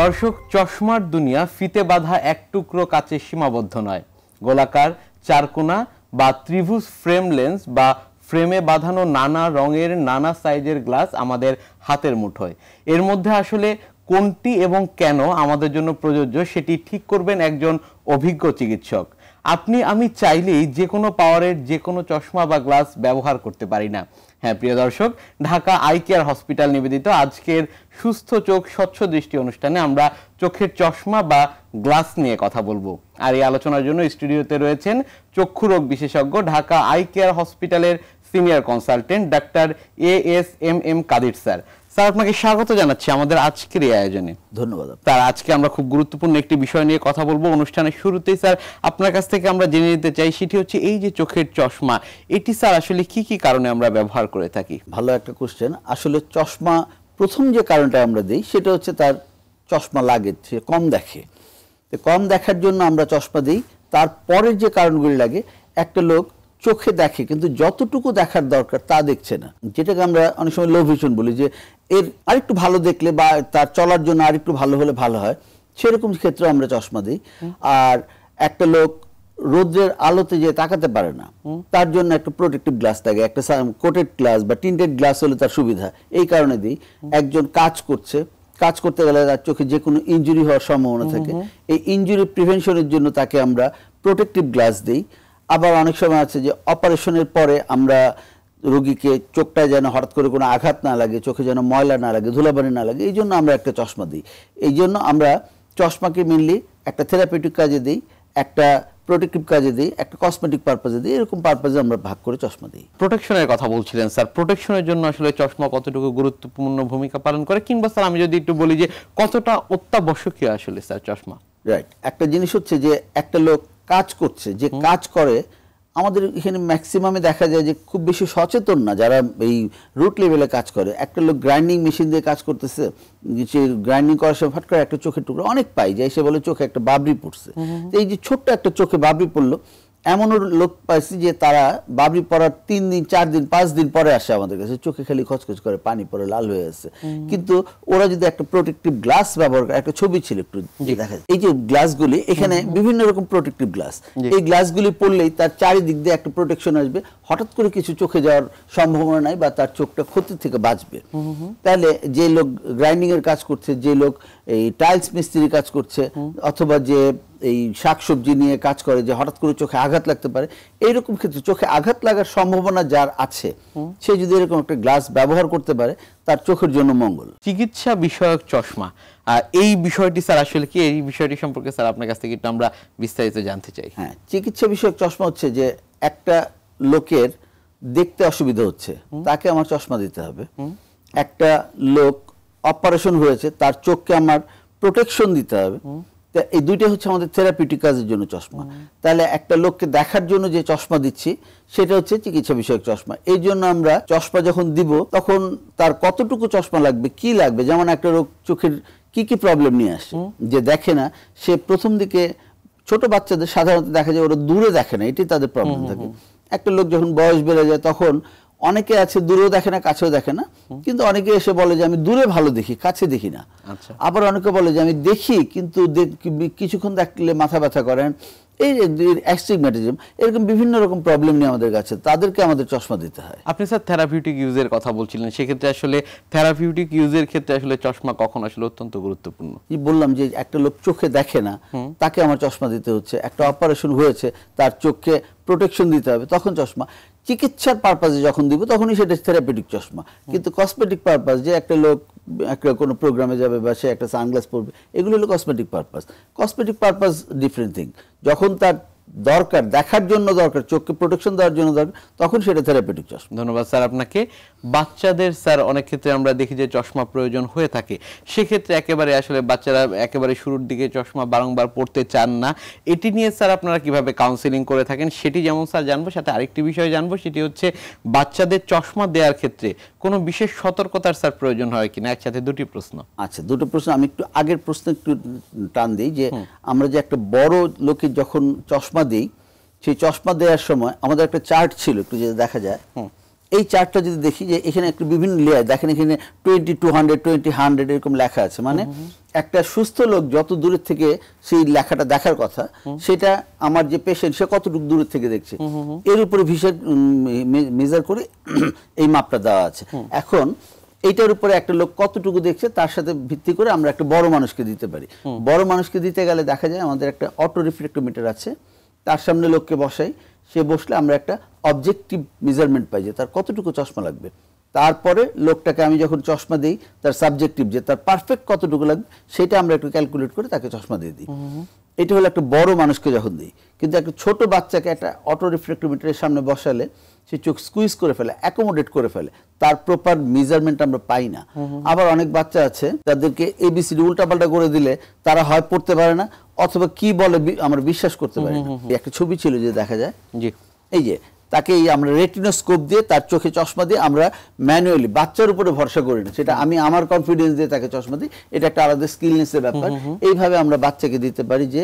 দর্শক চশমার দুনিয়া ফিতে বাঁধা এক টুকরো কাচে সীমাবদ্ধ নয় গোলাকার চারকোনা বা ত্রিভুজ ফ্রেম লেন্স বা ফ্রেমে বাঁধানো নানা রঙের নানা সাইজের গ্লাস আমাদের হাতের মুঠোয় এর মধ্যে আসলে কোনটি এবং কেন আমাদের জন্য প্রযোজ্য সেটি ঠিক করবেন একজন অভিজ্ঞ চিকিৎসক আপনি আমি চাইলেই যে কোনো পাওয়ারের যে কোনো চশমা বা গ্লাস ব্যবহার করতে পারি না হ্যাঁ প্রিয় দর্শক ঢাকা আই কেয়ার হসপিটাল নিবেদিত আজকের সুস্থ চোখ স্বচ্ছ দৃষ্টি অনুষ্ঠানে আমরা চোখের চশমা বা গ্লাস নিয়ে কথা বলবো আর এই আলোচনার জন্য স্টুডিওতে রয়েছেন চক্ষু রোগ বিশেষজ্ঞ ঢাকা আই কেয়ার হসপিটালের senior consultant doctor A S M M Kadir sir sir আপনাকে স্বাগত জানাচ্ছি আমাদের আজকের এই আয়োজনে ধন্যবাদ স্যার আজকে আমরা খুব গুরুত্বপূর্ণ একটি বিষয় নিয়ে কথা বলবো অনুষ্ঠানের শুরুতেই স্যার আপনার কাছ থেকে আমরা জেনে নিতে চাই সেটি হচ্ছে এই যে চোখের চশমা এটি স্যার আসলে কি কি কারণে আমরা ব্যবহার করে থাকি ভালো একটা কোশ্চেন আসলে চশমা প্রথম যে কারণটা আমরা দিই সেটা হচ্ছে তার চশমা লাগে সে কম দেখে কম দেখার জন্য আমরা চশমা দিই তারপরের যে কারণগুলি লাগে একটা লোক চোখে দেখে কিন্তু যতটুকু দেখার দরকার তা দেখছে না যেটাকে আমরা অনেক সময় লো বলি যে এর আরেকটু ভালো দেখলে বা তার চলার জন্য আরেকটু ভালো হলে ভালো হয় সেরকম ক্ষেত্রে আমরা চশমা দিই আর একটা লোক রোদ্রের আলোতে যে তাকাতে পারে না তার জন্য একটা প্রোটেক্টিভ গ্লাস থাকে একটা কোটেড গ্লাস বা টিন্টেড গ্লাস হলে তার সুবিধা এই কারণে দিই একজন কাজ করছে কাজ করতে গেলে তার চোখে যে কোনো ইঞ্জুরি হওয়ার সম্ভাবনা থাকে এই ইঞ্জুরি প্রিভেনশনের জন্য তাকে আমরা প্রোটেক্টিভ গ্লাস দিই আবার অনেক সময় আছে যে অপারেশনের পরে আমরা রোগীকে চোখটায় যেন হঠাৎ করে কোনো আঘাত না লাগে চোখে যেন ময়লা না লাগে ধুলাবানি না লাগে এই জন্য আমরা একটা চশমা দিই এই জন্য আমরা চশমাকে মেনলি একটা থেরাপিউটিক কাজে দিই একটা প্রোটেক্টিভ কাজে দিই একটা কসমেটিক পারপাজে দিই এরকম পারপাজে আমরা ভাগ করে চশমা দিই প্রোটেকশনের কথা বলছিলেন স্যার প্রোটেকশনের জন্য আসলে চশমা কতটুকু গুরুত্বপূর্ণ ভূমিকা পালন করে কিংবা স্যার আমি যদি একটু বলি যে কতটা অত্যাবশ্যকীয় আসলে স্যার চশমা রাইট একটা জিনিস হচ্ছে যে একটা লোক কাজ করছে যে কাজ করে আমাদের এখানে ম্যাক্সিমামে দেখা যায় যে খুব বেশি সচেতন না যারা এই রুট লেভেলে কাজ করে একটা লোক গ্রাইন্ডিং মেশিন দিয়ে কাজ করতেছে সে গ্রাইন্ডিং করার সময় ফট করে একটা চোখের টুকরো অনেক পাই যায় সে বলে চোখে একটা বাবরি পড়ছে এই যে ছোট্ট একটা চোখে বাবরি পড়লো এমনও লোক পাইছি যে তারা বাবরি পড়ার তিন দিন চার দিন পাঁচ দিন পরে আসে আমাদের কাছে চোখে খালি খচখচ করে পানি পরে লাল হয়ে আছে কিন্তু ওরা যদি একটা প্রোটেক্টিভ গ্লাস ব্যবহার করে একটা ছবি ছিল একটু দেখা যায় এই যে গ্লাসগুলি এখানে বিভিন্ন রকম প্রোটেক্টিভ গ্লাস এই গ্লাসগুলি পড়লেই তার চারিদিক দিয়ে একটা প্রোটেকশন আসবে হঠাৎ করে কিছু চোখে যাওয়ার সম্ভাবনা নাই বা তার চোখটা ক্ষতি থেকে বাঁচবে তাহলে যে লোক গ্রাইন্ডিং এর কাজ করছে যে লোক এই টাইলস মিস্ত্রির কাজ করছে অথবা যে এই শাকসবজি নিয়ে কাজ করে যে হঠাৎ করে চোখে আঘাত লাগতে পারে এইরকম ক্ষেত্রে চোখে আঘাত লাগার সম্ভাবনা যার আছে সে যদি এরকম একটা গ্লাস ব্যবহার করতে পারে তার চোখের জন্য মঙ্গল চিকিৎসা বিষয়ক চশমা এই বিষয়টি স্যার আসলে কি এই বিষয়টি সম্পর্কে স্যার আপনার কাছ থেকে একটু আমরা বিস্তারিত জানতে চাই হ্যাঁ চিকিৎসা বিষয়ক চশমা হচ্ছে যে একটা লোকের দেখতে অসুবিধা হচ্ছে তাকে আমার চশমা দিতে হবে একটা লোক অপারেশন হয়েছে তার চোখকে আমার প্রোটেকশন দিতে হবে এই দুইটা হচ্ছে আমাদের থেরাপিউটিক কাজের জন্য চশমা তাহলে একটা লোককে দেখার জন্য যে চশমা দিচ্ছি সেটা হচ্ছে চিকিৎসা বিষয়ক চশমা এই জন্য আমরা চশমা যখন দিব তখন তার কতটুকু চশমা লাগবে কি লাগবে যেমন একটা রোগ চোখের কি কি প্রবলেম নিয়ে আসে যে দেখে না সে প্রথম দিকে ছোট বাচ্চাদের সাধারণত দেখা যায় ওরা দূরে দেখে না এটি তাদের প্রবলেম থাকে একটা লোক যখন বয়স বেড়ে যায় তখন অনেকে আছে দূরেও দেখে না কাছেও দেখে না কিন্তু অনেকে এসে বলে যে আমি দূরে ভালো দেখি কাছে দেখি না আচ্ছা। আবার অনেকে বলে যে আমি দেখি কিন্তু কিছুক্ষণ দেখলে মাথা ব্যথা করেন এই অ্যাস্টিগম্যাটিজম এরকম বিভিন্ন রকম প্রবলেম নিয়ে আমাদের কাছে তাদেরকে আমাদের চশমা দিতে হয় আপনি স্যার থেরাপিউটিক ইউজের কথা বলছিলেন সেক্ষেত্রে আসলে থেরাপিউটিক ইউজের ক্ষেত্রে আসলে চশমা কখন আসলে অত্যন্ত গুরুত্বপূর্ণ বললাম যে একটা লোক চোখে দেখে না তাকে আমার চশমা দিতে হচ্ছে একটা অপারেশন হয়েছে তার চোখকে প্রোটেকশন দিতে হবে তখন চশমা চিকিৎসার পারপাজে যখন দিব তখনই সেটা থেরাপিউটিক চশমা কিন্তু কসমেটিক পারপাস যে একটা লোক একটা কোনো প্রোগ্রামে যাবে বা সে একটা সানগ্লাস পরবে এগুলো হলো cosmetic purpose cosmetic purpose different thing যখন তার দরকার দেখার জন্য দরকার চোখকে প্রোটেকশন দেওয়ার জন্য দরকার তখন সেটা থেরাপিউটিক চশমা ধন্যবাদ স্যার আপনাকে বাচ্চাদের স্যার অনেক ক্ষেত্রে আমরা দেখি যে চশমা প্রয়োজন হয়ে থাকে সেক্ষেত্রে একেবারে আসলে বাচ্চারা একেবারে শুরুর দিকে চশমা বারংবার পড়তে চান না এটি নিয়ে স্যার আপনারা কিভাবে কাউন্সিলিং করে থাকেন সেটি যেমন স্যার জানবো সাথে আরেকটি বিষয় জানবো সেটি হচ্ছে বাচ্চাদের চশমা দেওয়ার ক্ষেত্রে কোনো বিশেষ সতর্কতার স্যার প্রয়োজন হয় কিনা একসাথে দুটি প্রশ্ন আচ্ছা দুটো প্রশ্ন আমি একটু আগের প্রশ্ন একটু টান দিই যে আমরা যে একটা বড় লোকের যখন চশমা চশমা দিই সেই চশমা দেওয়ার সময় আমাদের একটা চার্ট ছিল একটু যদি দেখা যায় এই চার্টটা যদি দেখি যে এখানে একটু বিভিন্ন লেয়ার দেখেন এখানে twenty two hundred twenty hundred এরকম লেখা আছে মানে একটা সুস্থ লোক যত দূরের থেকে সেই লেখাটা দেখার কথা সেটা আমার যে পেশেন্ট সে কতটুকু দূরের থেকে দেখছে এর উপরে ভিসার মেজার করে এই মাপটা দেওয়া আছে এখন এইটার উপরে একটা লোক কতটুকু দেখছে তার সাথে ভিত্তি করে আমরা একটা বড় মানুষকে দিতে পারি বড় মানুষকে দিতে গেলে দেখা যায় আমাদের একটা অটো রিফ্লেক্টোমিটার আছে তার সামনে লোককে বসাই সে বসলে আমরা একটা অবজেক্টিভ মেজারমেন্ট পাই যে তার কতটুকু চশমা লাগবে তারপরে লোকটাকে আমি যখন চশমা দিই তার সাবজেক্টিভ যে তার পারফেক্ট কতটুকু লাগবে সেটা আমরা একটু ক্যালকুলেট করে তাকে চশমা দিয়ে দিই এটা হলো একটা বড় মানুষকে যখন দিই কিন্তু একটা ছোট বাচ্চাকে একটা অটো রিফ্রেক্টোমিটারের সামনে বসালে সে চোখ স্কুইজ করে ফেলে অ্যাকোমোডেট করে ফেলে তার প্রপার মেজারমেন্ট আমরা পাই না আবার অনেক বাচ্চা আছে যাদেরকে এবিসিডি উল্টাপাল্টা করে দিলে তারা হয় পড়তে পারে না অথবা কি বলে আমরা বিশ্বাস করতে পারি না একটা ছবি ছিল যে দেখা যায় জি এই যে তাকে আমরা রেটিনোস্কোপ দিয়ে তার চোখে চশমা দিয়ে আমরা ম্যানুয়ালি বাচ্চার উপরে ভরসা করি না সেটা আমি আমার কনফিডেন্স দিয়ে তাকে চশমা দিই এটা একটা আলাদা স্কিলনেসের ব্যাপার এইভাবে আমরা বাচ্চাকে দিতে পারি যে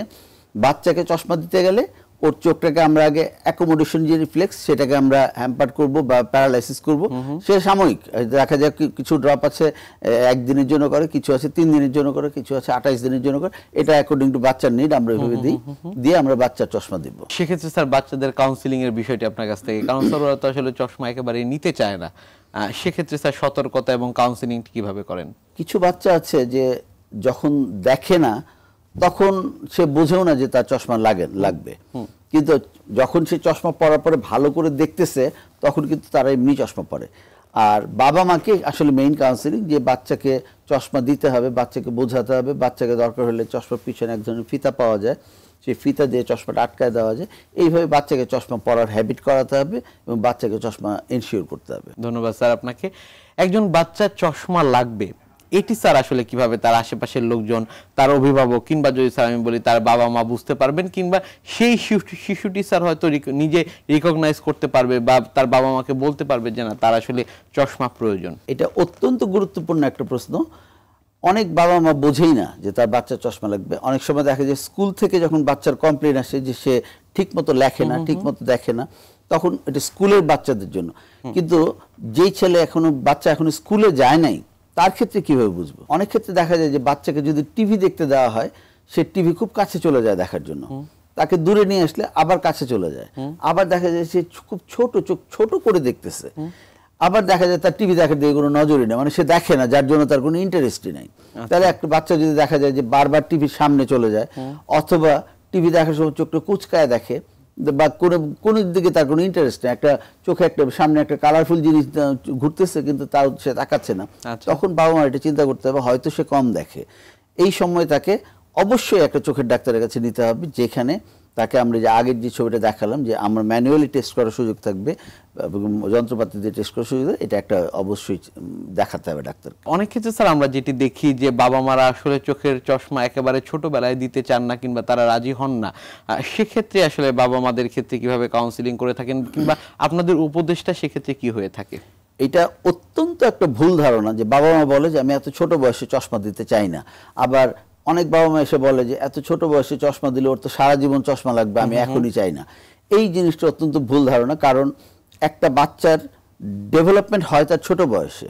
বাচ্চাকে চশমা দিতে গেলে ওর চোখটাকে আমরা আগে অ্যাকোমোডেশন যে রিফ্লেক্স সেটাকে আমরা হ্যাম্পার করব বা প্যারালাইসিস করব সে সাময়িক দেখা যাক কিছু ড্রপ আছে একদিনের জন্য করে কিছু আছে তিন দিনের জন্য করে কিছু আছে আঠাইশ দিনের জন্য করে এটা অ্যাকর্ডিং টু বাচ্চার নিড আমরা এভাবে দিই দিয়ে আমরা বাচ্চার চশমা দিব সেক্ষেত্রে স্যার বাচ্চাদের কাউন্সিলিং এর বিষয়টি আপনার কাছ থেকে কারণ স্যার ওরা তো আসলে চশমা একেবারে নিতে চায় না সেক্ষেত্রে স্যার সতর্কতা এবং কাউন্সিলিং কিভাবে করেন কিছু বাচ্চা আছে যে যখন দেখে না তখন সে বোঝেও না যে তার চশমা লাগে লাগবে কিন্তু যখন সে চশমা পরার পরে ভালো করে দেখতেছে তখন কিন্তু তারা এমনি চশমা পরে আর বাবা মাকে আসলে মেইন কাউন্সিলিং যে বাচ্চাকে চশমা দিতে হবে বাচ্চাকে বোঝাতে হবে বাচ্চাকে দরকার হলে চশমার পিছনে এক ধরনের ফিতা পাওয়া যায় সেই ফিতা দিয়ে চশমাটা আটকায় দেওয়া যায় এইভাবে বাচ্চাকে চশমা পরার হ্যাবিট করাতে হবে এবং বাচ্চাকে চশমা এনশিওর করতে হবে ধন্যবাদ স্যার আপনাকে একজন বাচ্চার চশমা লাগবে এটি স্যার আসলে কিভাবে তার আশেপাশের লোকজন তার অভিভাবক কিংবা যদি স্যার আমি বলি তার বাবা মা বুঝতে পারবেন কিংবা সেই শিশুটি স্যার হয়তো নিজে রিকগনাইজ করতে পারবে বা তার বাবা মাকে বলতে পারবে যে না তার আসলে চশমা প্রয়োজন এটা অত্যন্ত গুরুত্বপূর্ণ একটা প্রশ্ন অনেক বাবা মা বোঝেই না যে তার বাচ্চার চশমা লাগবে অনেক সময় দেখা যায় স্কুল থেকে যখন বাচ্চার কমপ্লেন আসে যে সে ঠিকমতো লেখে না ঠিকমতো দেখে না তখন এটা স্কুলের বাচ্চাদের জন্য কিন্তু যেই ছেলে এখনো বাচ্চা এখন স্কুলে যায় নাই তার ক্ষেত্রে কিভাবে বুঝবো অনেক ক্ষেত্রে দেখা যায় যে বাচ্চাকে যদি টিভি দেখতে দেওয়া হয় সে টিভি খুব কাছে চলে যায় দেখার জন্য তাকে দূরে নিয়ে আসলে আবার কাছে চলে যায় আবার দেখা যায় সে খুব ছোট চোখ ছোট করে দেখতেছে আবার দেখা যায় তার টিভি দেখার দিকে কোনো নজরই নেই মানে সে দেখে না যার জন্য তার কোনো ইন্টারেস্টই নাই আচ্ছা। তাহলে একটা বাচ্চা যদি দেখা যায় যে বারবার টিভির সামনে চলে যায় অথবা টিভি দেখার সময় চোখটা কুচকায় দেখে বা কোনো কোনো দিকে তার কোনো ইন্টারেস্ট নেই একটা চোখে একটা সামনে একটা কালারফুল জিনিস ঘুরতেছে কিন্তু তাও সে তাকাচ্ছে না আচ্ছা। তখন বাবা মা এটা চিন্তা করতে হবে হয়তো সে কম দেখে এই সময় তাকে অবশ্যই একটা চোখের ডাক্তারের কাছে নিতে হবে যেখানে তাকে আমরা যে আগের যে ছবিটা দেখালাম যে আমরা ম্যানুয়ালি টেস্ট করার সুযোগ থাকবে যন্ত্রপাতি দিয়ে টেস্ট করার সুযোগ এটা একটা অবশ্যই দেখাতে হবে ডাক্তার অনেক ক্ষেত্রে স্যার আমরা যেটি দেখি যে বাবা মারা আসলে চোখের চশমা একেবারে ছোটবেলায় দিতে চান না কিংবা তারা রাজি হন না সেক্ষেত্রে আসলে বাবা মাদের ক্ষেত্রে কিভাবে কাউন্সিলিং করে থাকেন কিংবা আপনাদের উপদেশটা সেক্ষেত্রে কি হয়ে থাকে এটা অত্যন্ত একটা ভুল ধারণা যে বাবা মা বলে যে আমি এত ছোট বয়সে চশমা দিতে চাই না আবার অনেক বাবা মা এসে বলে যে এত ছোট বয়সে চশমা দিলে ওর তো সারা জীবন চশমা লাগবে আমি এখনই চাই না এই জিনিসটা অত্যন্ত ভুল ধারণা কারণ একটা বাচ্চার ডেভেলপমেন্ট হয় তার ছোট বয়সে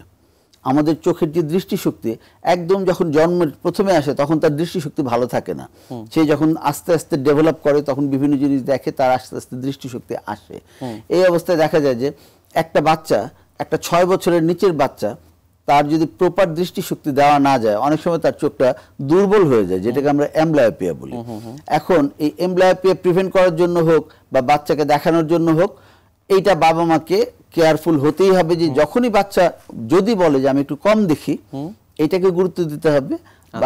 আমাদের চোখের যে দৃষ্টিশক্তি একদম যখন জন্মের প্রথমে আসে তখন তার দৃষ্টিশক্তি ভালো থাকে না সে যখন আস্তে আস্তে ডেভেলপ করে তখন বিভিন্ন জিনিস দেখে তার আস্তে আস্তে দৃষ্টিশক্তি আসে এই অবস্থায় দেখা যায় যে একটা বাচ্চা একটা ছয় বছরের নিচের বাচ্চা তার যদি প্রপার দৃষ্টিশক্তি দেওয়া না যায় অনেক সময় তার চোখটা দুর্বল হয়ে যায় যেটাকে আমরা অ্যাম্বলায়োপিয়া বলি এখন এই অ্যাম্বলায়োপিয়া প্রিভেন্ট করার জন্য হোক বা বাচ্চাকে দেখানোর জন্য হোক এইটা বাবা মাকে কেয়ারফুল হতেই হবে যে যখনই বাচ্চা যদি বলে যে আমি একটু কম দেখি এটাকে গুরুত্ব দিতে হবে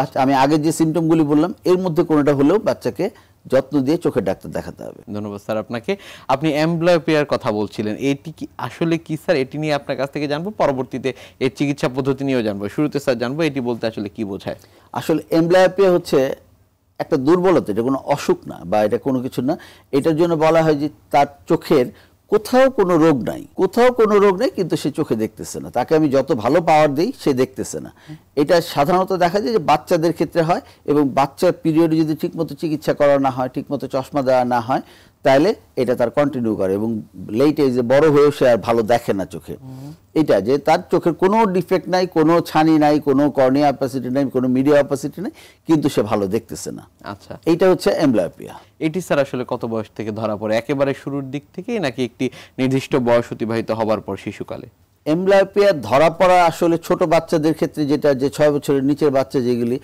আচ্ছা। আমি আগে যে সিমটমগুলি বললাম এর মধ্যে কোনোটা হলেও বাচ্চাকে যত্ন দিয়ে চোখের ডাক্তার দেখাতে হবে ধন্যবাদ স্যার আপনাকে আপনি অ্যাম্বলোপিয়ার কথা বলছিলেন এটি কি আসলে কি স্যার এটি নিয়ে আপনার কাছ থেকে জানবো পরবর্তীতে এর চিকিৎসা পদ্ধতি নিয়েও জানবো শুরুতে স্যার জানবো এটি বলতে আসলে কি বোঝায় আসলে অ্যাম্বলোপিয়া হচ্ছে একটা দুর্বলতা এটা কোনো অসুখ না বা এটা কোনো কিছু না এটার জন্য বলা হয় যে তার চোখের কোথাও কোনো রোগ নাই কোথাও কোনো রোগ নাই কিন্তু সে চোখে দেখতেছে না তাকে আমি যত ভালো পাওয়ার দিই সে দেখতেছে না এটা সাধারণত দেখা যায় যে বাচ্চাদের ক্ষেত্রে হয় এবং বাচ্চার পিরিয়ডে যদি ঠিকমতো চিকিৎসা করা না হয় ঠিকমতো চশমা দেওয়া না হয় তাহলে এটা তার কন্টিনিউ করে এবং লেটে যে বড় হয়েও সে আর ভালো দেখে না চোখে এটা যে তার চোখের কোনো ডিফেক্ট নাই কোনো ছানি নাই কোনো কর্নিয়া অ্যাপাসিটি নাই কোনো মিডিয়া অ্যাপাসিটি নাই কিন্তু সে ভালো দেখতেছে না আচ্ছা এটা হচ্ছে অ্যাম্বলাপিয়া এটি স্যার আসলে কত বয়স থেকে ধরা পড়ে একেবারে শুরুর দিক থেকে নাকি একটি নির্দিষ্ট বয়স অতিবাহিত হবার পর শিশুকালে এমব্লায়োপিয়া ধরা পড়া আসলে ছোট বাচ্চাদের ক্ষেত্রে যেটা যে ছয় বছরের নিচের বাচ্চা যেগুলি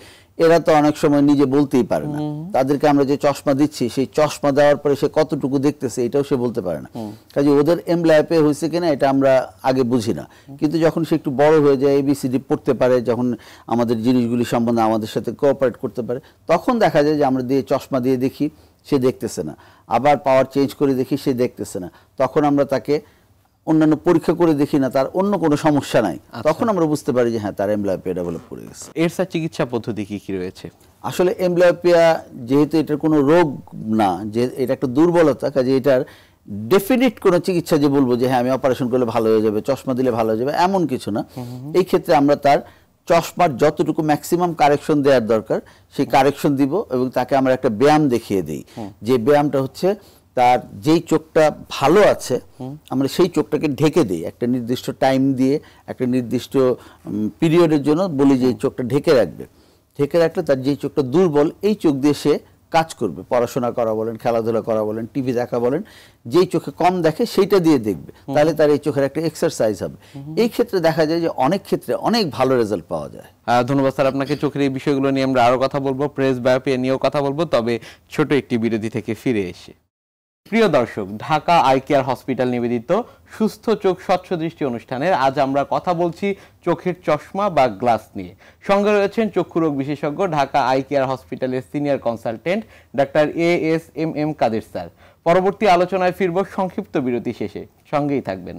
এরা তো অনেক সময় নিজে বলতেই পারে না তাদেরকে আমরা যে চশমা দিচ্ছি সেই চশমা দেওয়ার পরে সে কতটুকু দেখতেছে এটাও সে বলতে পারে না কাজে ওদের এমব্লায়োপিয়া হয়েছে কিনা এটা আমরা আগে বুঝি না কিন্তু যখন সে একটু বড় হয়ে যায় এবিসিডি পড়তে পারে যখন আমাদের জিনিসগুলি সম্বন্ধে আমাদের সাথে কোঅপারেট করতে পারে তখন দেখা যায় যে আমরা দিয়ে চশমা দিয়ে দেখি সে দেখতেছে না আবার পাওয়ার চেঞ্জ করে দেখি সে দেখতেছে না তখন আমরা তাকে অন্যান্য পরীক্ষা করে দেখি না তার অন্য কোনো সমস্যা নাই আচ্ছা। তখন আমরা বুঝতে পারি যে হ্যাঁ তার এমব্লায়োপিয়া ডেভেলপ করে গেছে এর স্যার চিকিৎসা পদ্ধতি কি কি রয়েছে আসলে এমব্লায়োপিয়া যেহেতু এটার কোনো রোগ না যে এটা একটা দুর্বলতা কাজে এটার ডেফিনিট কোনো চিকিৎসা যে বলবো যে হ্যাঁ আমি অপারেশন করলে ভালো হয়ে যাবে চশমা দিলে ভালো হয়ে যাবে এমন কিছু না এই ক্ষেত্রে আমরা তার চশমার যতটুকু ম্যাক্সিমাম কারেকশন দেওয়ার দরকার সেই কারেকশন দিব এবং তাকে আমরা একটা ব্যায়াম দেখিয়ে দিই যে ব্যায়ামটা হচ্ছে তার যেই চোখটা ভালো আছে আমরা সেই চোখটাকে ঢেকে দিই একটা নির্দিষ্ট টাইম দিয়ে একটা নির্দিষ্ট পিরিয়ডের জন্য বলি যে এই চোখটা ঢেকে রাখবে ঢেকে রাখলে তার যেই চোখটা দুর্বল এই চোখ দিয়ে সে কাজ করবে পড়াশোনা করা বলেন খেলাধুলা করা বলেন টিভি দেখা বলেন যেই চোখে কম দেখে সেইটা দিয়ে দেখবে তাহলে তার এই চোখের একটা এক্সারসাইজ হবে এই ক্ষেত্রে দেখা যায় যে অনেক ক্ষেত্রে অনেক ভালো রেজাল্ট পাওয়া যায় ধন্যবাদ স্যার আপনাকে চোখের এই বিষয়গুলো নিয়ে আমরা আরও কথা বলবো প্রেস বায়োপিয়া নিয়েও কথা বলবো তবে ছোট একটি বিরোধী থেকে ফিরে এসে প্রিয় দর্শক ঢাকা আই কেয়ার হসপিটাল নিবেদিত সুস্থ চোখ স্বচ্ছ দৃষ্টি অনুষ্ঠানের আজ আমরা কথা বলছি চোখের চশমা বা গ্লাস নিয়ে সঙ্গে রয়েছেন চক্ষু রোগ বিশেষজ্ঞ ঢাকা আই কেয়ার হসপিটালের senior consultant doctor A S M M Kader sir পরবর্তী আলোচনায় ফিরব সংক্ষিপ্ত বিরতি শেষে সঙ্গেই থাকবেন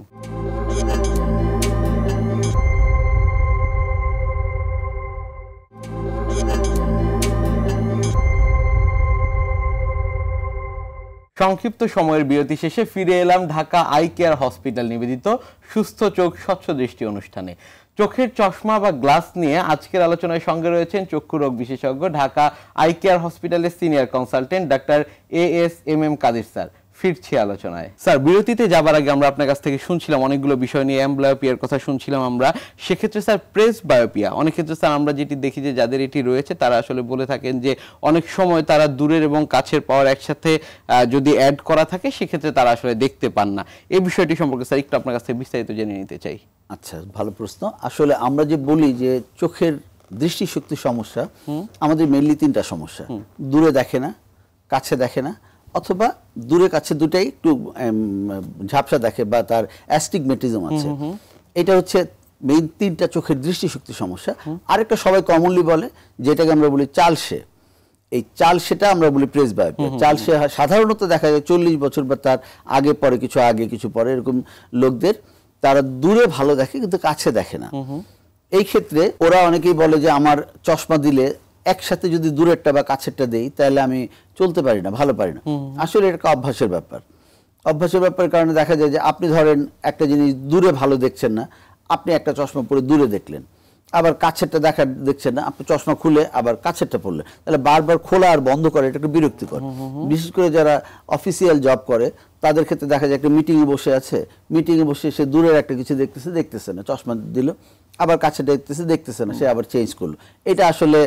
সংক্ষিপ্ত সময়ের বিরতি শেষে ফিরে এলাম ঢাকা আই কেয়ার হসপিটাল নিবেদিত সুস্থ চোখ স্বচ্ছ দৃষ্টি অনুষ্ঠানে চোখের চশমা বা গ্লাস নিয়ে আজকের আলোচনায় সঙ্গে রয়েছেন চক্ষু রোগ বিশেষজ্ঞ ঢাকা আই কেয়ার হসপিটালের senior consultant doctor A S M M Kadir sir ফিরছি আলোচনায় স্যার বিরতিতে যাবার আগে আমরা আপনার কাছ থেকে শুনছিলাম অনেকগুলো বিষয় নিয়ে অ্যাম্বলায়োপিয়ার কথা শুনছিলাম আমরা সেক্ষেত্রে স্যার প্রেস বায়োপিয়া অনেক ক্ষেত্রে স্যার আমরা যেটি দেখি যে যাদের এটি রয়েছে তারা আসলে বলে থাকেন যে অনেক সময় তারা দূরের এবং কাছের পাওয়ার একসাথে যদি অ্যাড করা থাকে সেক্ষেত্রে তারা আসলে দেখতে পান না এই বিষয়টি সম্পর্কে স্যার একটু আপনার কাছ থেকে বিস্তারিত জেনে নিতে চাই আচ্ছা ভালো প্রশ্ন আসলে আমরা যে বলি যে চোখের দৃষ্টিশক্তি সমস্যা আমাদের মেনলি তিনটা সমস্যা দূরে দেখে না কাছে দেখে না অথবা দূরে কাছে দুটাই একটু ঝাপসা দেখে বা তার অ্যাস্টিগমেটিজম আছে এটা হচ্ছে মেইন তিনটা চোখের দৃষ্টিশক্তি সমস্যা একটা সবাই কমনলি বলে যেটাকে আমরা বলি চালসে এই চাল সেটা আমরা বলি প্রেস বাইপ চাল সে সাধারণত দেখা যায় চল্লিশ বছর বা তার আগে পরে কিছু আগে কিছু পরে এরকম লোকদের তারা দূরে ভালো দেখে কিন্তু কাছে দেখে না এই ক্ষেত্রে ওরা অনেকেই বলে যে আমার চশমা দিলে একসাথে যদি দূরেরটা বা কাছেরটা দেই তাহলে আমি চলতে পারি না ভালো পারি না আসলে এটা অভ্যাসের ব্যাপার অভ্যাসের ব্যাপারের কারণে দেখা যায় যে আপনি ধরেন একটা জিনিস দূরে ভালো দেখছেন না আপনি একটা চশমা পরে দূরে দেখলেন আবার কাছেরটা দেখা দেখছেন না আপনি চশমা খুলে আবার কাছেরটা পড়লেন তাহলে বারবার খোলা আর বন্ধ করে এটা একটু বিরক্তিকর বিশেষ করে যারা অফিসিয়াল জব করে তাদের ক্ষেত্রে দেখা যায় একটা মিটিংয়ে বসে আছে মিটিংয়ে বসে সে দূরের একটা কিছু দেখতেছে দেখতেছে না চশমা দিল আবার কাছে দেখতেছে দেখতেছে না সে আবার চেঞ্জ করলো এটা আসলে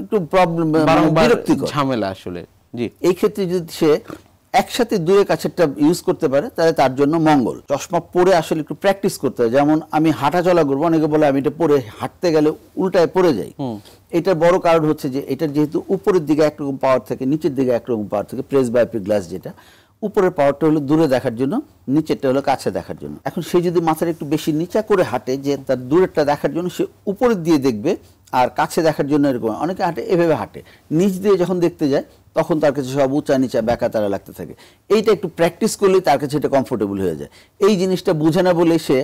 একটু প্রবলেম মানে ঝামেলা আসলে জি এই ক্ষেত্রে যদি সে একসাথে দূরে কাছেরটা ইউজ করতে পারে তাহলে তার জন্য মঙ্গল চশমা পরে আসলে একটু প্র্যাকটিস করতে হয় যেমন আমি হাঁটা চলা করবো অনেকে বলে আমি এটা পরে হাঁটতে গেলে উল্টায় পড়ে যাই এটার বড় কারণ হচ্ছে যে এটার যেহেতু উপরের দিকে একরকম পাওয়ার থাকে নিচের দিকে একরকম পাওয়ার থাকে প্রেস বায়োপিক গ্লাস যেটা উপরের পাওয়ারটা হলো দূরে দেখার জন্য নিচেরটা হলো কাছে দেখার জন্য এখন সে যদি মাথার একটু বেশি নিচা করে হাঁটে যে তার দূরেরটা দেখার জন্য সে উপরের দিয়ে দেখবে আর কাছে দেখার জন্য এরকম অনেকে হাঁটে এভাবে হাঁটে নিচ দিয়ে যখন দেখতে যায় তখন তার কাছে সব উঁচা নিচা ব্যাকা তারা লাগতে থাকে এইটা একটু প্র্যাকটিস করলে তার কাছে এটা কমফোর্টেবল হয়ে যায় এই জিনিসটা বুঝে না বলে সে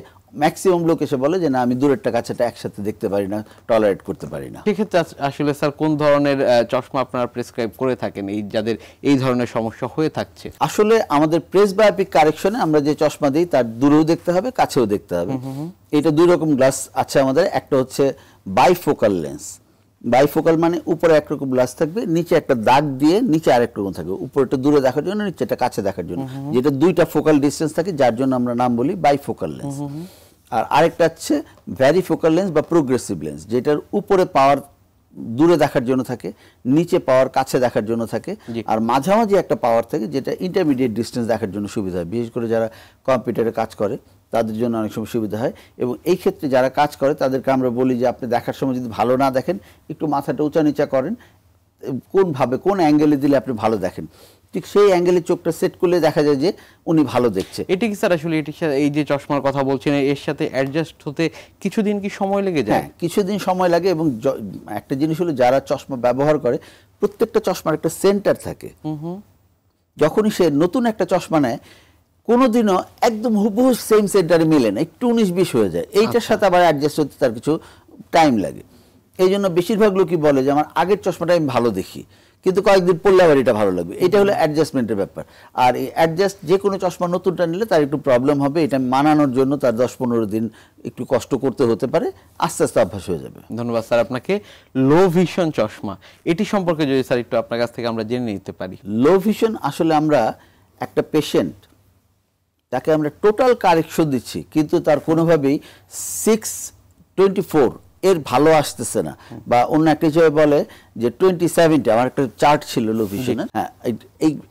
ম্যাক্সিমাম লোক এসে বলে যে না আমি দূরেরটা কাছেটা একসাথে দেখতে পারি না টলারেট করতে পারি না সেক্ষেত্রে আসলে স্যার কোন ধরনের চশমা আপনারা প্রেসক্রাইব করে থাকেন এই যাদের এই ধরনের সমস্যা হয়ে থাকছে আসলে আমাদের বায়োপিক কারেকশনে আমরা যে চশমা দিই তার দূরেও দেখতে হবে কাছেও দেখতে হবে এটা দুই রকম গ্লাস আছে আমাদের একটা হচ্ছে বাইফোকাল লেন্স বাইফোকাল মানে উপরে একরকম গ্লাস থাকবে নিচে একটা দাগ দিয়ে নিচে আরেক রকম থাকবে উপরেটা দূরে দেখার জন্য নিচেটা কাছে দেখার জন্য যেটা দুইটা ফোকাল ডিস্টেন্স থাকে যার জন্য আমরা নাম বলি বাইফোকাল লেন্স আর আরেকটা হচ্ছে ভ্যারি ফোকাল লেন্স বা প্রোগ্রেসিভ লেন্স যেটার উপরে পাওয়ার দূরে দেখার জন্য থাকে নিচে পাওয়ার কাছে দেখার জন্য থাকে আর মাঝামাঝি একটা পাওয়ার থাকে যেটা ইন্টারমিডিয়েট ডিস্টেন্স দেখার জন্য সুবিধা হয় বিশেষ করে যারা কম্পিউটারে কাজ করে তাদের জন্য অনেক সময় সুবিধা হয় এবং এই ক্ষেত্রে যারা কাজ করে তাদেরকে আমরা বলি যে আপনি দেখার সময় যদি ভালো না দেখেন একটু মাথাটা উঁচা নিচা করেন কোনভাবে কোন অ্যাঙ্গেলে দিলে আপনি ভালো দেখেন ঠিক সেই অ্যাঙ্গেলে চোখটা সেট করলে দেখা যায় যে উনি ভালো দেখছে এটি কি স্যার আসলে এটির সাথে এই যে চশমার কথা বলছেন এর সাথে অ্যাডজাস্ট হতে কিছুদিন কি সময় লেগে যায় হ্যাঁ, কিছুদিন সময় লাগে এবং একটা জিনিস হলো যারা চশমা ব্যবহার করে প্রত্যেকটা চশমার একটা সেন্টার থাকে যখনই সে নতুন একটা চশমা নেয় কোনোদিনও একদম হুবহু সেম সেন্টারে মেলে না একটু উনিশ বিশ হয়ে যায় এইটার আচ্ছা। সাথে আবার অ্যাডজাস্ট হতে তার কিছু টাইম লাগে এই জন্য বেশিরভাগ লোকই বলে যে আমার আগের চশমাটা আমি ভালো দেখি কিন্তু কয়েকদিন পড়লে আবার এটা ভালো লাগবে এটা হলো অ্যাডজাস্টমেন্টের ব্যাপার আর এই অ্যাডজাস্ট যে কোনো চশমা নতুনটা নিলে তার একটু প্রবলেম হবে এটা মানানোর জন্য তার দশ পনেরো দিন একটু কষ্ট করতে হতে পারে আস্তে আস্তে অভ্যাস হয়ে যাবে ধন্যবাদ স্যার আপনাকে লো ভিশন চশমা এটি সম্পর্কে যদি স্যার একটু আপনার কাছ থেকে আমরা জেনে নিতে পারি লো ভিশন আসলে আমরা একটা পেশেন্ট তাকে আমরা টোটাল কারেকশন দিচ্ছি কিন্তু তার কোনোভাবেই সিক্স টোয়েন্টি ফোর এর ভালো আসতেছে না বা অন্য একটা হিসেবে বলে যে টোয়েন্টি সেভেন্টি আমার একটা চার্ট ছিল লোভিশনে হ্যাঁ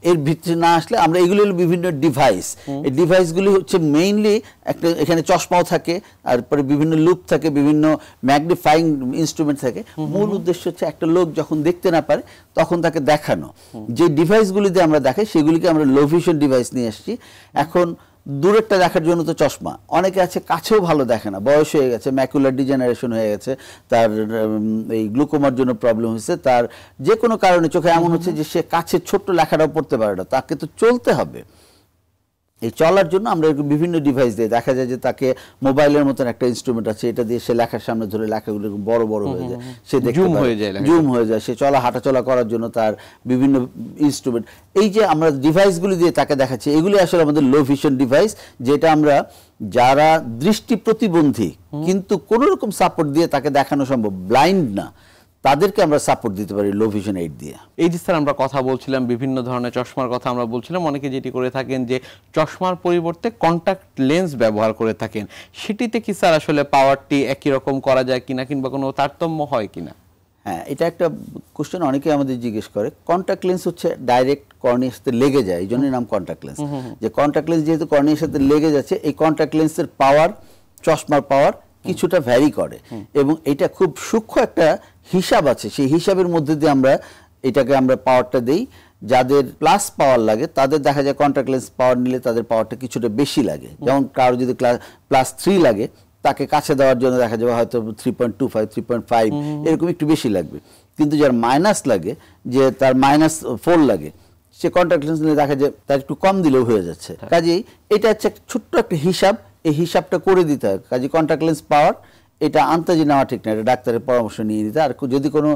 এর ভিতরে না আসলে আমরা এগুলো হলো বিভিন্ন ডিভাইস এই ডিভাইসগুলি হচ্ছে মেইনলি একটা এখানে চশমাও থাকে তারপরে বিভিন্ন লুপ থাকে বিভিন্ন ম্যাগনিফাইং ইনস্ট্রুমেন্ট থাকে মূল উদ্দেশ্য হচ্ছে একটা লোক যখন দেখতে না পারে তখন তাকে দেখানো যে ডিভাইসগুলিতে আমরা দেখাই সেগুলিকে আমরা লোভিশন ডিভাইস নিয়ে আসছি এখন দূরেরটা দেখার জন্য তো চশমা অনেকে আছে কাছেও ভালো দেখে না বয়স হয়ে গেছে ম্যাকুলার ডিজেনারেশন হয়ে গেছে তার এই গ্লুকোমার জন্য প্রবলেম হয়েছে তার যে কোনো কারণে চোখে এমন হচ্ছে যে সে কাছে ছোট্ট লেখাটাও পড়তে পারে না তাকে তো চলতে হবে এই চলার জন্য আমরা এরকম বিভিন্ন ডিভাইস দিয়ে দেখা যায় যে তাকে মোবাইলের মতন একটা ইনস্ট্রুমেন্ট আছে এটা দিয়ে সে লেখার সামনে ধরে লেখাগুলো এরকম বড় বড় হয়ে যায় সে জুম হয়ে যায় জুম হয়ে যায় সে চলা হাঁটাচলা করার জন্য তার বিভিন্ন ইনস্ট্রুমেন্ট এই যে আমরা ডিভাইসগুলি দিয়ে তাকে দেখাচ্ছি এগুলি আসলে আমাদের লো ভিশন ডিভাইস যেটা আমরা যারা দৃষ্টি প্রতিবন্ধী কিন্তু কোনো রকম সাপোর্ট দিয়ে তাকে দেখানো সম্ভব ব্লাইন্ড না তাদেরকে আমরা সাপোর্ট দিতে পারি লো ভিশন এইড দিয়ে এই যে স্যার আমরা কথা বলছিলাম বিভিন্ন ধরনের চশমার কথা আমরা বলছিলাম অনেকে যেটি করে থাকেন যে চশমার পরিবর্তে কন্ট্যাক্ট লেন্স ব্যবহার করে থাকেন সেটিতে কি স্যার আসলে পাওয়ারটি একই রকম করা যায় কিনা কিংবা কোনো তারতম্য হয় কিনা হ্যাঁ এটা একটা কোশ্চেন অনেকে আমাদের জিজ্ঞেস করে কন্ট্যাক্ট লেন্স হচ্ছে ডাইরেক্ট কর্নের সাথে লেগে যায় এই জন্যই নাম কন্ট্যাক্ট লেন্স যে কন্ট্যাক্ট লেন্স যেহেতু কর্নের সাথে লেগে যাচ্ছে এই কন্ট্যাক্ট লেন্সের পাওয়ার চশমার পাওয়ার কিছুটা ভ্যারি করে এবং এটা খুব সূক্ষ্ম একটা হিসাব আছে সেই হিসাবের মধ্যে দিয়ে আমরা এটাকে আমরা পাওয়ারটা দেই যাদের প্লাস পাওয়ার লাগে তাদের দেখা যায় কন্ট্যাক্ট লেন্স পাওয়ার নিলে তাদের পাওয়ারটা কিছুটা বেশি লাগে যেমন কারো যদি প্লাস থ্রি লাগে তাকে কাছে দেওয়ার জন্য দেখা যাবে হয়তো three point two five three point five এরকম একটু বেশি লাগবে কিন্তু যার মাইনাস লাগে যে তার মাইনাস ফোর লাগে সে কন্ট্যাক্ট লেন্স নিলে দেখা যায় তার একটু কম দিলেও হয়ে যাচ্ছে হ্যাঁ। কাজেই এটা হচ্ছে ছোট্ট একটা হিসাব এই হিসাবটা করে দিতে হয় কাজে কন্ট্যাক্ট লেন্স পাওয়ার এটা আন্তাজি নেওয়া ঠিক না এটা ডাক্তারের পরামর্শ নিয়ে নিতে আর যদি কোনো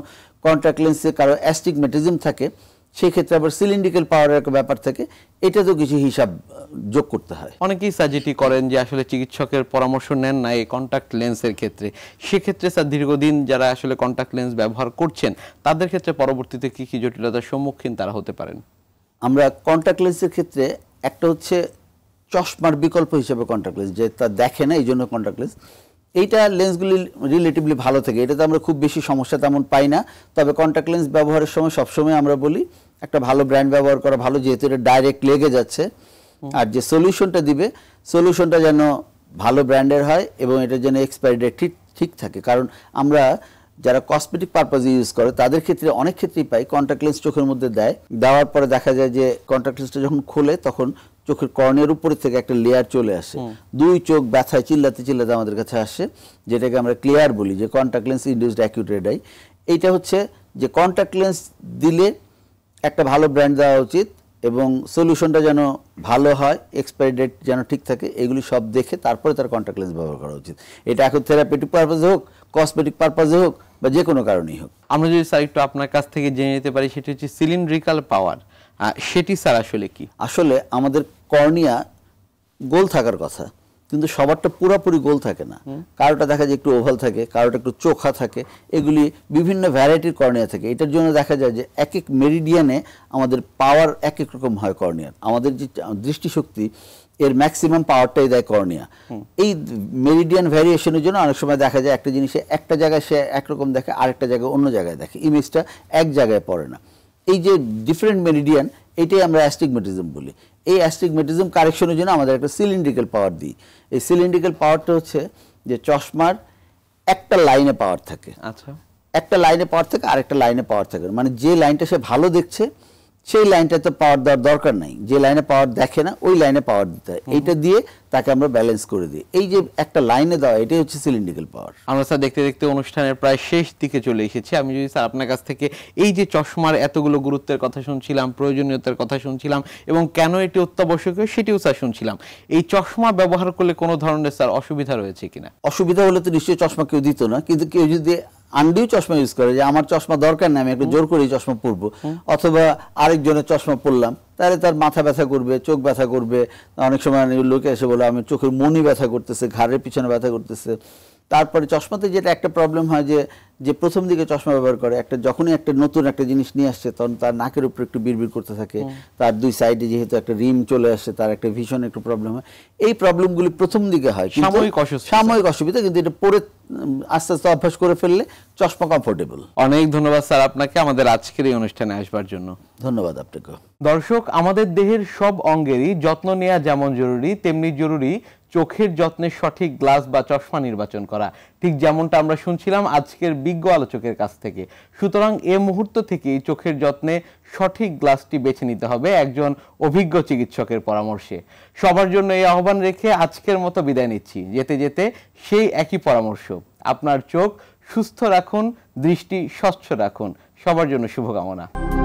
কন্ট্যাক্ট লেন্সে কারো অ্যাস্টিগমেটিজম থাকে সেক্ষেত্রে আবার সিলিন্ডিক্যাল পাওয়ারের একটা ব্যাপার থাকে এটা তো কিছু হিসাব যোগ করতে হয় অনেকেই সাজেটি করেন যে আসলে চিকিৎসকের পরামর্শ নেন না এই কন্ট্যাক্ট লেন্সের ক্ষেত্রে সেক্ষেত্রে স্যার দীর্ঘদিন যারা আসলে কন্ট্যাক্ট লেন্স ব্যবহার করছেন তাদের ক্ষেত্রে পরবর্তীতে কী কী জটিলতার সম্মুখীন তারা হতে পারেন আমরা কন্ট্যাক্ট লেন্সের ক্ষেত্রে একটা হচ্ছে চশমার বিকল্প হিসেবে কন্ট্যাক্ট লেন্স যে তা দেখে না এই জন্য কন্ট্যাক্ট লেন্স এইটা লেন্সগুলি রিলেটিভলি ভালো থাকে এটাতে আমরা খুব বেশি সমস্যা তেমন পাই না তবে কন্ট্যাক্ট লেন্স ব্যবহারের সময় সবসময় আমরা বলি একটা ভালো ব্র্যান্ড ব্যবহার করা ভালো যেহেতু এটা ডাইরেক্ট লেগে যাচ্ছে আর যে সলিউশনটা দিবে সলিউশনটা যেন ভালো ব্র্যান্ডের হয় এবং এটা যেন এক্সপায়ারি ডেট ঠিক ঠিক থাকে কারণ আমরা যারা কসমেটিক পারপাজে ইউজ করে তাদের ক্ষেত্রে অনেক ক্ষেত্রেই পাই কন্ট্যাক্ট লেন্স চোখের মধ্যে দেয় দেওয়ার পরে দেখা যায় যে কন্ট্যাক্ট লেন্সটা যখন খোলে তখন চোখের কর্নের উপরে থেকে একটা লেয়ার চলে আসে দুই চোখ ব্যথায় চিল্লাতে চিল্লাতে আমাদের কাছে আসে যেটাকে আমরা ক্লিয়ার বলি যে contact lens induced acute red eye এইটা হচ্ছে যে কন্ট্যাক্ট লেন্স দিলে একটা ভালো ব্র্যান্ড দেওয়া উচিত এবং সলিউশনটা যেন ভালো হয় এক্সপায়ারি ডেট যেন ঠিক থাকে এগুলি সব দেখে তারপরে তার কন্ট্যাক্ট লেন্স ব্যবহার করা উচিত এটা এখন থেরাপিটিক পারপাজে হোক কসমেটিক পারপাজে হোক বা যে কোনো কারণেই হোক আমরা যদি স্যার একটু আপনার কাছ থেকে জেনে নিতে পারি সেটি হচ্ছে সিলিন্ড্রিক্যাল পাওয়ার সেটি স্যার আসলে কি আসলে আমাদের কর্নিয়া গোল থাকার কথা কিন্তু সবারটা পুরোপুরি গোল থাকে না কারোটা দেখা যায় একটু ওভাল থাকে কারোটা একটু চোখা থাকে এগুলি বিভিন্ন ভ্যারাইটির কর্নিয়া থাকে এটার জন্য দেখা যায় যে এক এক মেরিডিয়ানে আমাদের পাওয়ার এক এক রকম হয় কর্নিয়ার আমাদের যে দৃষ্টিশক্তি এর ম্যাক্সিমাম পাওয়ারটাই দেয় কর্নিয়া এই মেরিডিয়ান ভ্যারিয়েশনের জন্য অনেক সময় দেখা যায় একটা জিনিসে একটা জায়গায় সে একরকম দেখে আরেকটা জায়গায় অন্য জায়গায় দেখে ইমেজটা এক জায়গায় পড়ে না এই যে ডিফারেন্ট মেরিডিয়ান এটাই আমরা অ্যাস্টিগমেটিজম বলি এই অ্যাস্টিগমেটিজম কারেকশনের জন্য আমাদের একটা সিলিন্ড্রিক্যাল পাওয়ার দিই এই সিলিন্ড্রিক্যাল পাওয়ারটা হচ্ছে যে চশমার একটা লাইনে পাওয়ার থাকে আচ্ছা একটা লাইনে পাওয়ার থাকে আরেকটা লাইনে পাওয়ার থাকে মানে যে লাইনটা সে ভালো দেখছে সেই লাইনটা তো পাওয়ার দেওয়ার দরকার নাই যে লাইনে পাওয়ার দেখে না ওই লাইনে পাওয়ার দিতে হয় এইটা দিয়ে তাকে আমরা ব্যালেন্স করে দিই এই যে একটা লাইনে দেওয়া এটাই হচ্ছে সিলিন্ড্রিক্যাল পাওয়ার আমরা স্যার দেখতে দেখতে অনুষ্ঠানের প্রায় শেষ দিকে চলে এসেছি আমি যদি স্যার আপনার কাছ থেকে এই যে চশমার এতগুলো গুরুত্বের কথা শুনছিলাম প্রয়োজনীয়তার কথা শুনছিলাম এবং কেন এটি অত্যাবশ্যকীয় সেটিও স্যার শুনছিলাম এই চশমা ব্যবহার করলে কোনো ধরনের স্যার অসুবিধা রয়েছে কিনা অসুবিধা হলে তো নিশ্চয়ই চশমা কেউ দিত না কিন্তু কেউ যদি আন্ডিও চশমা ইউজ করে যে আমার চশমা দরকার নেই আমি একটু জোর করে চশমা পরবো অথবা আরেকজনের চশমা পরলাম তাহলে তার মাথা ব্যথা করবে চোখ ব্যথা করবে অনেক সময় লোকে এসে বলে আমি চোখের মনি ব্যথা করতেছে ঘাড়ের পিছনে ব্যথা করতেছে তারপরে চশমাতে যেটা একটা প্রবলেম হয় যে যে প্রথম দিকে চশমা ব্যবহার করে একটা যখনই একটা নতুন একটা জিনিস নিয়ে আসছে তখন তার নাকের উপর একটু বিড়বিড় করতে থাকে তার দুই সাইডে যেহেতু একটা রিম চলে আসছে তার একটা ভীষণ একটু প্রবলেম হয় এই প্রবলেমগুলি প্রথম দিকে হয় সাময়িক অসুবিধা সাময়িক অসুবিধা কিন্তু এটা পরে আস্তে আস্তে অভ্যাস করে ফেললে চশমা কমফোর্টেবল অনেক ধন্যবাদ স্যার আপনাকে আমাদের আজকের এই অনুষ্ঠানে আসবার জন্য ধন্যবাদ আপনাকে দর্শক আমাদের দেহের সব অঙ্গেরই যত্ন নেওয়া যেমন জরুরি তেমনি জরুরি চোখের যত্নে সঠিক গ্লাস বা চশমা নির্বাচন করা ঠিক যেমনটা আমরা শুনছিলাম আজকের বিজ্ঞ আলোচকের কাছ থেকে সুতরাং এ মুহূর্ত থেকেই চোখের যত্নে সঠিক গ্লাসটি বেছে নিতে হবে একজন অভিজ্ঞ চিকিৎসকের পরামর্শে সবার জন্য এই আহ্বান রেখে আজকের মতো বিদায় নিচ্ছি যেতে যেতে সেই একই পরামর্শ আপনার চোখ সুস্থ রাখুন দৃষ্টি স্বচ্ছ রাখুন সবার জন্য শুভকামনা